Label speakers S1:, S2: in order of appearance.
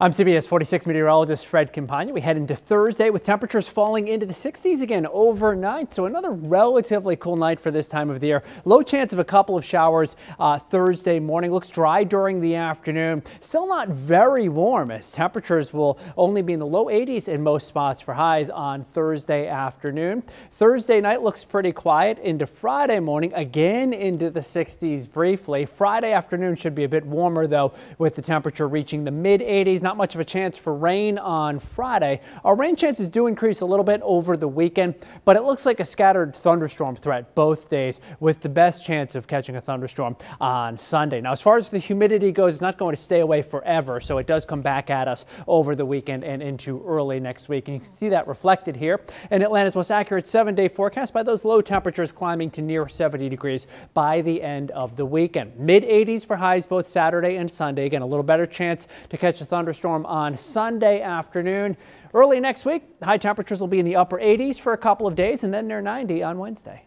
S1: I'm CBS 46 meteorologist Fred Campagna. We head into Thursday with temperatures falling into the 60s again overnight. So another relatively cool night for this time of the year. Low chance of a couple of showers uh, Thursday morning. Looks dry during the afternoon. Still not very warm as temperatures will only be in the low 80s in most spots for highs on Thursday afternoon. Thursday night looks pretty quiet into Friday morning. Again into the 60s briefly. Friday afternoon should be a bit warmer though with the temperature reaching the mid 80s not much of a chance for rain on Friday. Our rain chances do increase a little bit over the weekend, but it looks like a scattered thunderstorm threat both days with the best chance of catching a thunderstorm on Sunday. Now, as far as the humidity goes, it's not going to stay away forever, so it does come back at us over the weekend and into early next week. And you can see that reflected here in Atlanta's most accurate seven day forecast by those low temperatures climbing to near 70 degrees by the end of the weekend. Mid 80s for highs both Saturday and Sunday. Again, a little better chance to catch a thunderstorm thunderstorm on Sunday afternoon. Early next week, high temperatures will be in the upper 80s for a couple of days and then near 90 on Wednesday.